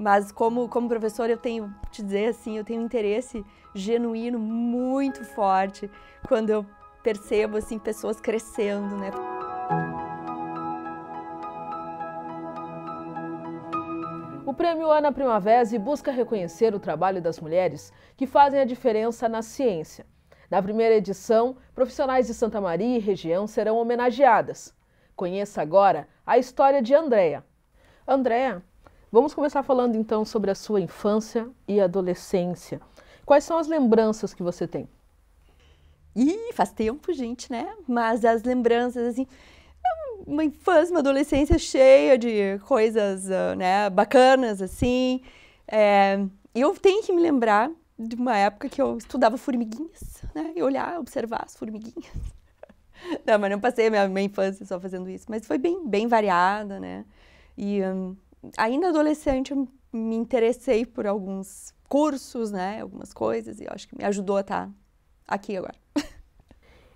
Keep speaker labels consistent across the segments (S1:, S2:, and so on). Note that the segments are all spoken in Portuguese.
S1: Mas como, como professora, eu tenho te dizer assim, eu tenho um interesse genuíno muito forte quando eu percebo assim pessoas crescendo, né?
S2: O Prêmio Ana Primavera busca reconhecer o trabalho das mulheres que fazem a diferença na ciência. Na primeira edição, profissionais de Santa Maria e região serão homenageadas. Conheça agora a história de Andréa. Andréa Vamos começar falando então sobre a sua infância e adolescência. Quais são as lembranças que você tem? Ih, faz tempo, gente, né? Mas as lembranças, assim, é
S1: uma infância, uma adolescência cheia de coisas, ah, né, bacanas, assim. É, eu tenho que me lembrar de uma época que eu estudava formiguinhas, né? E olhar, observar as formiguinhas. não, mas não passei a minha, minha, infância só fazendo isso. Mas foi bem, bem variada, né? E... Um, ainda adolescente, eu me interessei por alguns cursos, né? Algumas coisas, e eu acho que me ajudou a estar tá
S2: aqui agora.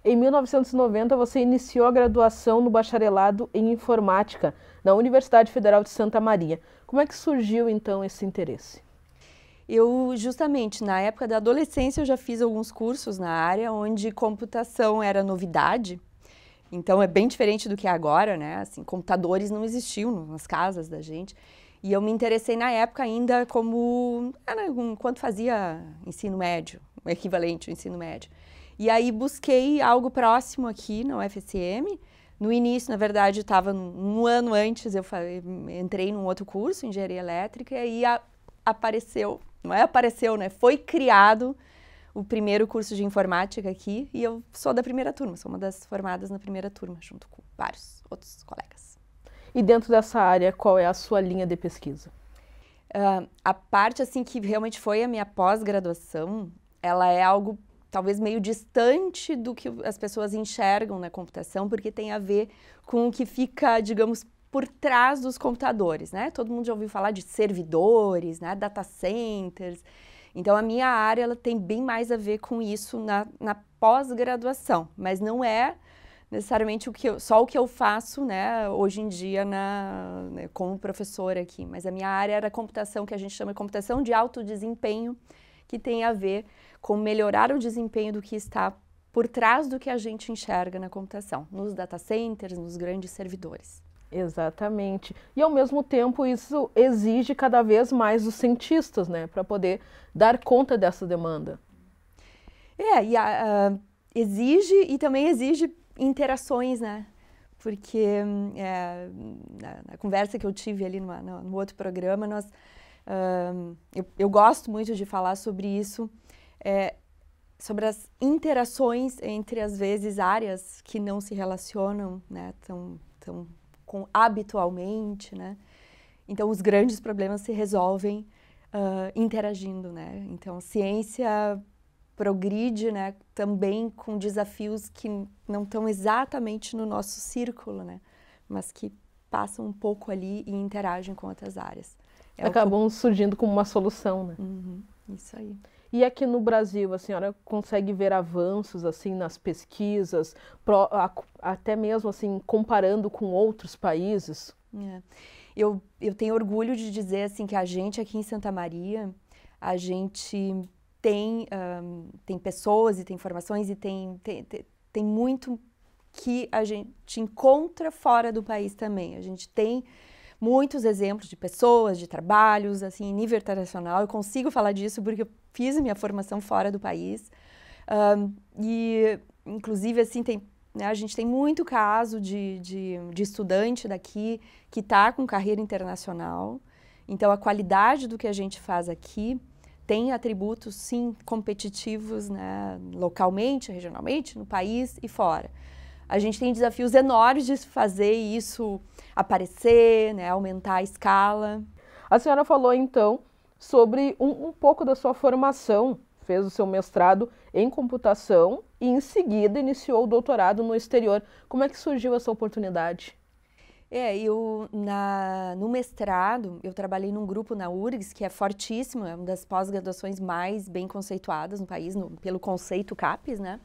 S2: Em 1990, você iniciou a graduação no bacharelado em informática na Universidade Federal de Santa Maria. Como é que surgiu então esse interesse? Eu justamente na época da adolescência eu já fiz alguns
S1: cursos na área onde computação era novidade então é bem diferente do que é agora, né? Assim, computadores não existiam nas casas da gente. E eu me interessei na época ainda como enquanto ah, né, fazia ensino médio, o equivalente ao ensino médio. E aí busquei algo próximo aqui na UFSM. No início, na verdade, estava um ano antes, eu entrei num outro curso, engenharia elétrica, e aí apareceu, não é apareceu, né? Foi criado o primeiro curso de informática aqui e eu sou da primeira turma, sou uma das formadas na primeira turma, junto com vários outros colegas.
S2: E dentro dessa área, qual é a sua linha de pesquisa?
S1: Uh, a parte assim que realmente foi a minha pós-graduação, ela é algo talvez meio distante do que as pessoas enxergam na computação, porque tem a ver com o que fica, digamos, por trás dos computadores, né? Todo mundo já ouviu falar de servidores, né? Data centers. Então, a minha área ela tem bem mais a ver com isso na, na pós-graduação, mas não é necessariamente o que eu, só o que eu faço né, hoje em dia na, né, como professora aqui, mas a minha área era computação, que a gente chama de computação de alto desempenho, que tem a ver com melhorar o desempenho do que está por trás do que a gente enxerga na computação, nos data centers, nos
S2: grandes servidores. Exatamente. E ao mesmo tempo isso exige cada vez mais os cientistas, né, para poder dar conta dessa demanda. É, e a, a, exige e também exige interações, né?
S1: Porque é, na, na, conversa que eu tive ali numa, no, no, outro programa, nós, uh, eu, eu, gosto muito de falar sobre isso, é, sobre as interações entre às vezes áreas que não se relacionam, né? Tão, tão com, habitualmente, né? Então, os grandes problemas se resolvem uh, interagindo, né? Então, ciência progride, né? Também com desafios que não estão exatamente no nosso círculo, né? Mas que passam um pouco ali e interagem com outras áreas. É Acabam
S2: que... surgindo como uma solução, né? Uhum, isso aí. E aqui no Brasil, a senhora consegue ver avanços assim nas pesquisas, pro, a, até mesmo assim comparando com outros países? É. Eu, eu tenho orgulho de dizer assim que a
S1: gente aqui em Santa Maria, a gente tem, um, tem pessoas e tem informações e tem, tem, tem, tem muito que a gente encontra fora do país também. A gente tem muitos exemplos de pessoas, de trabalhos, assim, em nível internacional. Eu consigo falar disso porque eu fiz minha formação fora do país. Um, e, inclusive, assim, tem, né, a gente tem muito caso de, de, de estudante daqui que está com carreira internacional. Então, a qualidade do que a gente faz aqui tem atributos, sim, competitivos, né, localmente, regionalmente, no país e fora. A gente tem desafios enormes de fazer
S2: isso aparecer, né, aumentar a escala. A senhora falou então sobre um, um pouco da sua formação, fez o seu mestrado em computação e em seguida iniciou o doutorado no exterior. Como é que surgiu essa oportunidade? É, eu na, no mestrado, eu trabalhei num grupo na
S1: URGS, que é fortíssimo, é uma das pós-graduações mais bem conceituadas no país, no, pelo conceito CAPES, né,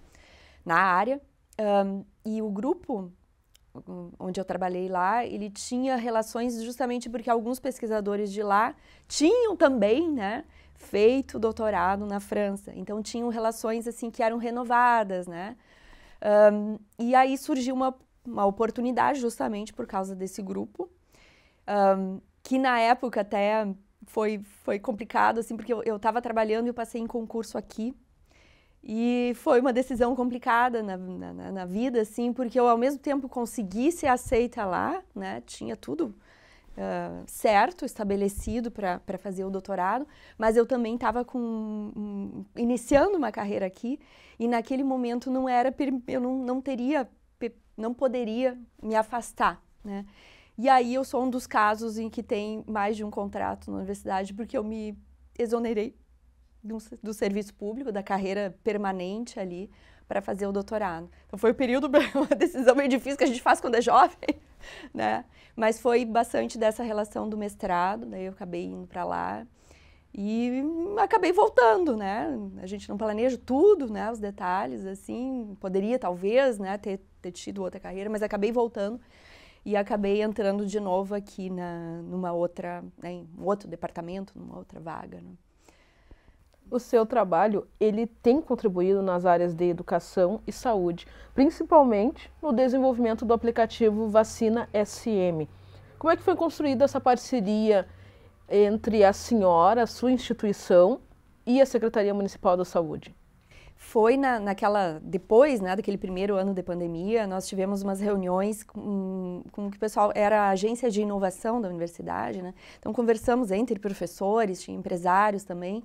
S1: na área. Um, e o grupo onde eu trabalhei lá, ele tinha relações justamente porque alguns pesquisadores de lá tinham também, né, feito doutorado na França. Então tinham relações assim que eram renovadas, né? Um, e aí surgiu uma, uma oportunidade justamente por causa desse grupo, um, que na época até foi, foi complicado, assim, porque eu estava trabalhando e eu passei em concurso aqui e foi uma decisão complicada na, na, na, vida, assim, porque eu, ao mesmo tempo, consegui ser aceita lá, né? Tinha tudo uh, certo, estabelecido para fazer o doutorado, mas eu também estava com... Um, iniciando uma carreira aqui e, naquele momento, não era... Eu não, não teria... Não poderia me afastar, né? E aí eu sou um dos casos em que tem mais de um contrato na universidade, porque eu me exonerei do, serviço público, da carreira permanente ali, para fazer o doutorado. Então foi um período, uma decisão meio difícil que a gente faz quando é jovem, né? Mas foi bastante dessa relação do mestrado, daí eu acabei indo para lá e acabei voltando, né? A gente não planeja tudo, né? Os detalhes, assim, poderia talvez, né, ter, ter tido outra carreira, mas acabei voltando e acabei entrando de novo aqui na, numa outra, né, em um outro departamento, numa outra vaga, né?
S2: o seu trabalho ele tem contribuído nas áreas de educação e saúde, principalmente no desenvolvimento do aplicativo Vacina SM. Como é que foi construída essa parceria entre a senhora, a sua instituição e a Secretaria Municipal da Saúde? Foi
S1: na, naquela, depois né, daquele primeiro ano de pandemia, nós tivemos umas reuniões com, com o que pessoal era a agência de inovação da universidade, né? Então conversamos entre professores, empresários também,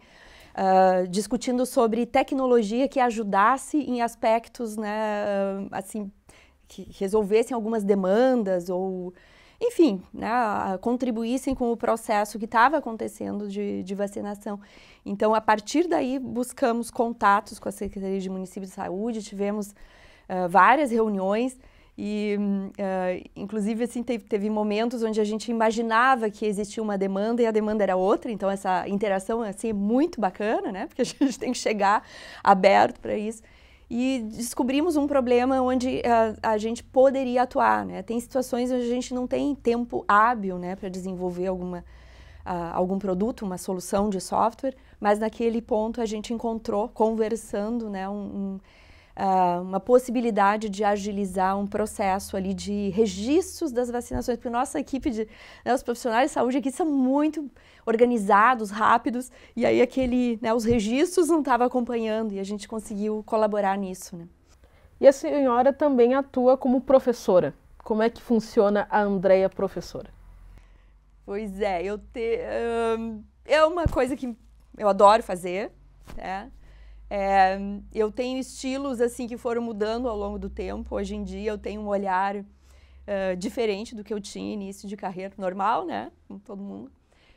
S1: uh, discutindo sobre tecnologia que ajudasse em aspectos, né, assim, que resolvessem algumas demandas ou, enfim, né, contribuíssem com o processo que estava acontecendo de, de, vacinação. Então, a partir daí, buscamos contatos com a Secretaria de Município de Saúde, tivemos uh, várias reuniões e, uh, inclusive, assim, teve, teve, momentos onde a gente imaginava que existia uma demanda e a demanda era outra. Então, essa interação, assim, é muito bacana, né? Porque a gente tem que chegar aberto para isso. E descobrimos um problema onde uh, a gente poderia atuar, né? Tem situações onde a gente não tem tempo hábil, né? Para desenvolver alguma, uh, algum produto, uma solução de software. Mas naquele ponto a gente encontrou, conversando, né? um, um Uh, uma possibilidade de agilizar um processo ali de registros das vacinações, porque nossa equipe de né, os profissionais de saúde aqui são muito organizados, rápidos, e aí aquele, né, os registros não estava acompanhando e a gente conseguiu colaborar nisso, né?
S2: E a senhora também atua como professora. Como é que funciona a andréia professora?
S1: Pois é, eu te, uh, é uma coisa que eu adoro fazer, né? É, eu tenho estilos assim que foram mudando ao longo do tempo. Hoje em dia eu tenho um olhar uh, diferente do que eu tinha início de carreira, normal, né? Como todo mundo.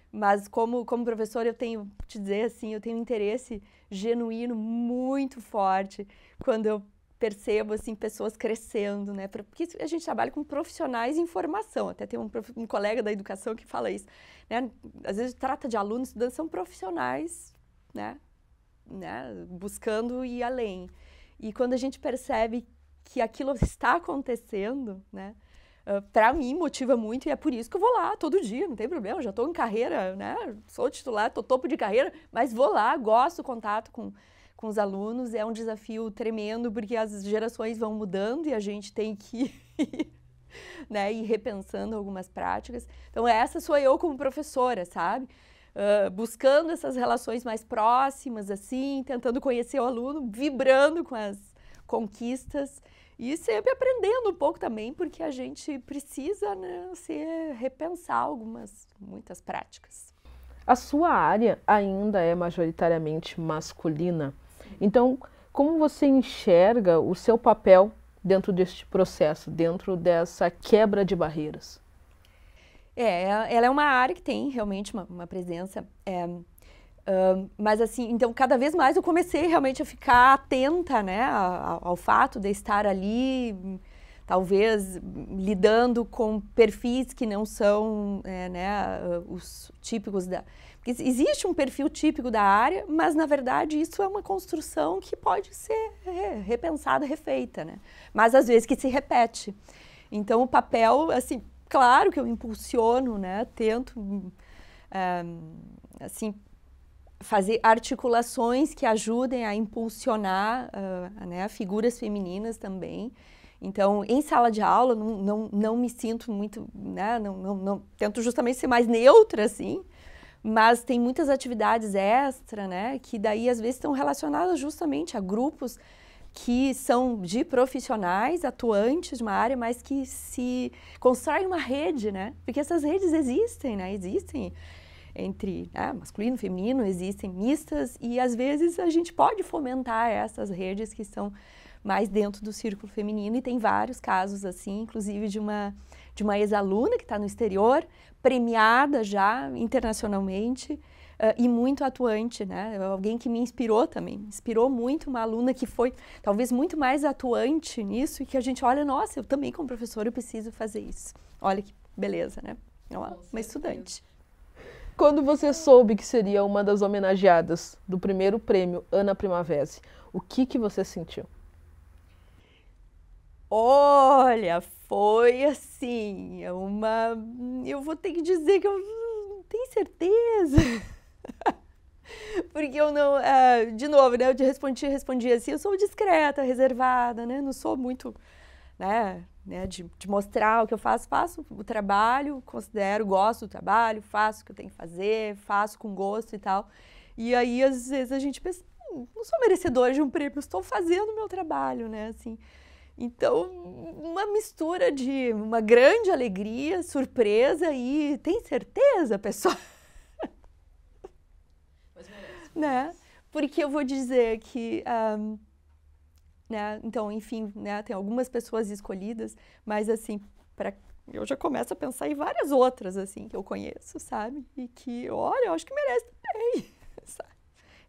S1: Mas como como professora eu tenho te dizer assim, eu tenho um interesse genuíno muito forte quando eu percebo assim pessoas crescendo, né? Porque a gente trabalha com profissionais em formação. Até tem um, um colega da educação que fala isso, né? Às vezes trata de alunos, estudantes são profissionais, né? né, buscando ir além. E quando a gente percebe que aquilo está acontecendo, né, ah, para mim motiva muito e é por isso que eu vou lá todo dia, não tem problema, já estou em carreira, né, sou titular, estou topo de carreira, mas vou lá, gosto do contato com, com os alunos, é um desafio tremendo porque as gerações vão mudando e a gente tem que né, e repensando algumas práticas. Então, essa sou eu como professora, sabe? buscando essas relações mais próximas, assim, tentando conhecer o aluno, vibrando com as conquistas e sempre aprendendo um pouco também, porque a gente precisa né, se repensar algumas, muitas práticas.
S2: A sua área ainda é majoritariamente masculina, então como você enxerga o seu papel dentro deste processo, dentro dessa quebra de barreiras?
S1: É, ela é uma área que tem realmente uma, uma presença. É, um, mas assim, então cada vez mais eu comecei realmente a ficar atenta, né, ao, ao, fato de estar ali, talvez lidando com perfis que não são, é, né, os típicos da. Porque existe um perfil típico da área, mas na verdade isso é uma construção que pode ser repensada, refeita, né? Mas às vezes que se repete. Então o papel, assim, claro que eu impulsiono, né? Tento assim fazer articulações que ajudem a impulsionar uh, né, figuras femininas também. Então, em sala de aula, não, não, não me sinto muito, né, não, não, não, tento justamente ser mais neutra, assim, mas tem muitas atividades extra, né, que daí às vezes estão relacionadas justamente a grupos que são de profissionais atuantes de uma área, mas que se constroem uma rede, né? Porque essas redes existem, né? Existem entre né, masculino, feminino, existem mistas e às vezes a gente pode fomentar essas redes que são mais dentro do círculo feminino e tem vários casos assim, inclusive de uma de uma ex-aluna que está no exterior, premiada já internacionalmente Uh, e muito atuante, né? Alguém que me inspirou também, inspirou muito uma aluna que foi talvez muito mais atuante nisso e que a gente olha, nossa, eu também como professora eu preciso fazer isso. Olha que beleza, né? É uma, uma estudante.
S2: Quando você soube que seria uma das homenageadas do primeiro prêmio Ana Primavera, o que que você sentiu?
S1: Olha, foi assim, uma eu vou ter que dizer que eu tenho certeza? Porque eu não, ah, de novo, né, eu te respondi, respondi assim, eu sou discreta, reservada, né, não sou muito, né, né de, de mostrar o que eu faço, faço o trabalho, considero, gosto do trabalho, faço o que eu tenho que fazer, faço com gosto e tal. E aí, às vezes, a gente pensa, hum, não sou merecedora de um prêmio, estou fazendo o meu trabalho, né, assim. Então, uma mistura de uma grande alegria, surpresa e tem certeza, pessoal? né? Porque eu vou dizer que, um, né? Então, enfim, né? Tem algumas pessoas escolhidas, mas assim, para eu já começo a pensar em várias outras assim que eu conheço, sabe? E que, olha, eu acho que merece também.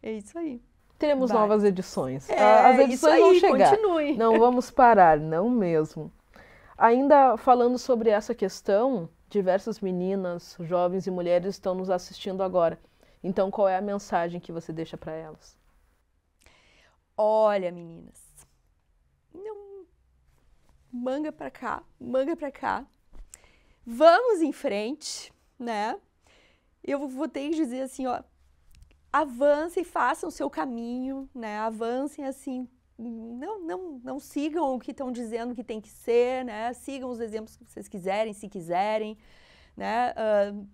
S1: É isso aí.
S2: Teremos Vai. novas edições. É, As edições aí, vão chegar. Continue. Não vamos parar, não mesmo. Ainda falando sobre essa questão, diversas meninas, jovens e mulheres estão nos assistindo agora. Então, qual é a mensagem que você deixa para elas? Olha, meninas, não manga para cá, manga para cá.
S1: Vamos em frente, né? Eu vou ter que dizer assim, ó, avancem, façam o seu caminho, né? Avancem assim, não, não, não sigam o que estão dizendo que tem que ser, né? Sigam os exemplos que vocês quiserem, se quiserem, né? Uh,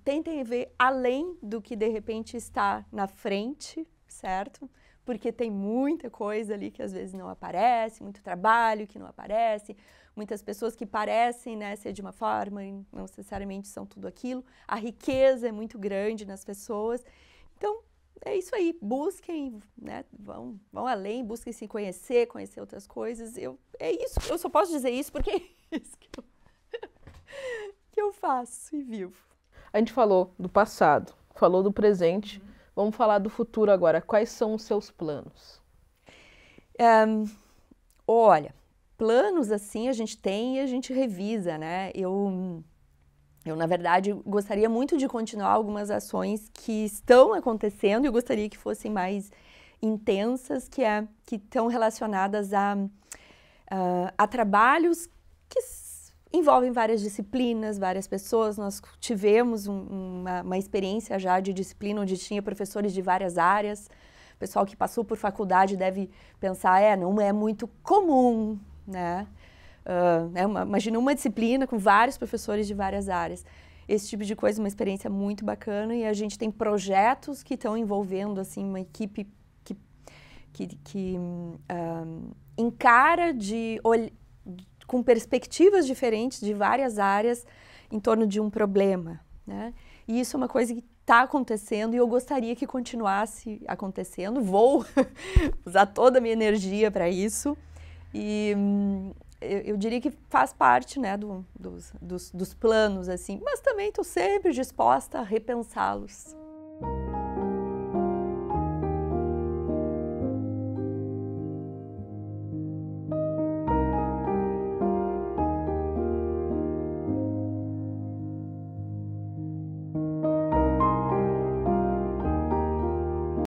S1: tentem ver além do que de repente está na frente, certo? Porque tem muita coisa ali que às vezes não aparece, muito trabalho que não aparece, muitas pessoas que parecem né, ser de uma forma e não necessariamente são tudo aquilo. A riqueza é muito grande nas pessoas. Então, é isso aí, busquem, né? Vão, vão além, busquem se conhecer, conhecer outras coisas. Eu, é isso, eu só posso dizer isso porque é isso que eu,
S2: que eu faço e vivo. A gente falou do passado, falou do presente, uhum. vamos falar do futuro agora. Quais são os seus planos? Um, olha, planos assim a gente tem e a gente revisa, né?
S1: Eu, eu, na verdade, gostaria muito de continuar algumas ações que estão acontecendo e gostaria que fossem mais intensas, que, é, que estão relacionadas a, a, a trabalhos que envolvem várias disciplinas, várias pessoas. Nós tivemos um, uma, uma, experiência já de disciplina onde tinha professores de várias áreas. O pessoal que passou por faculdade deve pensar, é, não é muito comum, né? Uh, né uma, imagina uma disciplina com vários professores de várias áreas. Esse tipo de coisa é uma experiência muito bacana e a gente tem projetos que estão envolvendo assim uma equipe que, que, que hum, ah, encara de com perspectivas diferentes de várias áreas em torno de um problema. Né? E isso é uma coisa que está acontecendo e eu gostaria que continuasse acontecendo. Vou usar toda a minha energia para isso. E hum, eu, eu, diria que faz parte né, do, dos, dos, dos planos, assim, mas também estou sempre disposta a repensá-los.